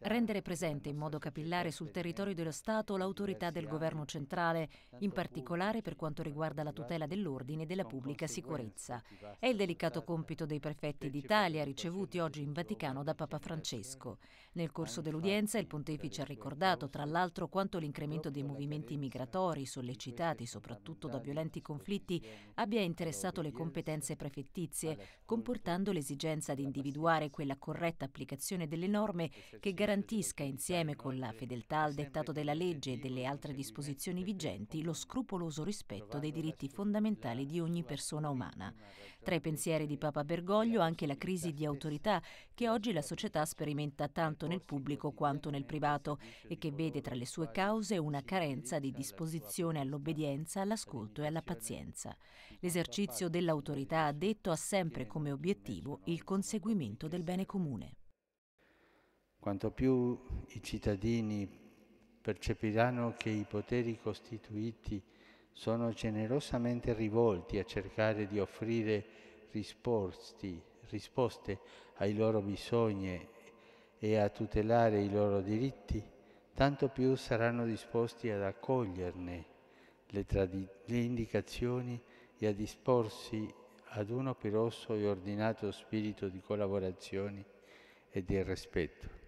Rendere presente in modo capillare sul territorio dello Stato l'autorità del governo centrale, in particolare per quanto riguarda la tutela dell'ordine e della pubblica sicurezza. È il delicato compito dei prefetti d'Italia ricevuti oggi in Vaticano da Papa Francesco. Nel corso dell'udienza il pontefice ha ricordato, tra l'altro, quanto l'incremento dei movimenti migratori, sollecitati soprattutto da violenti conflitti, abbia interessato le competenze prefettizie, comportando l'esigenza di individuare quella corretta applicazione delle delle norme che garantisca insieme con la fedeltà al dettato della legge e delle altre disposizioni vigenti lo scrupoloso rispetto dei diritti fondamentali di ogni persona umana. Tra i pensieri di Papa Bergoglio anche la crisi di autorità che oggi la società sperimenta tanto nel pubblico quanto nel privato e che vede tra le sue cause una carenza di disposizione all'obbedienza, all'ascolto e alla pazienza. L'esercizio dell'autorità, ha detto, ha sempre come obiettivo il conseguimento del bene comune. Quanto più i cittadini percepiranno che i poteri costituiti sono generosamente rivolti a cercare di offrire risposti, risposte ai loro bisogni e a tutelare i loro diritti, tanto più saranno disposti ad accoglierne le, trad- le indicazioni e a disporsi ad un operoso e ordinato spirito di collaborazione e di rispetto.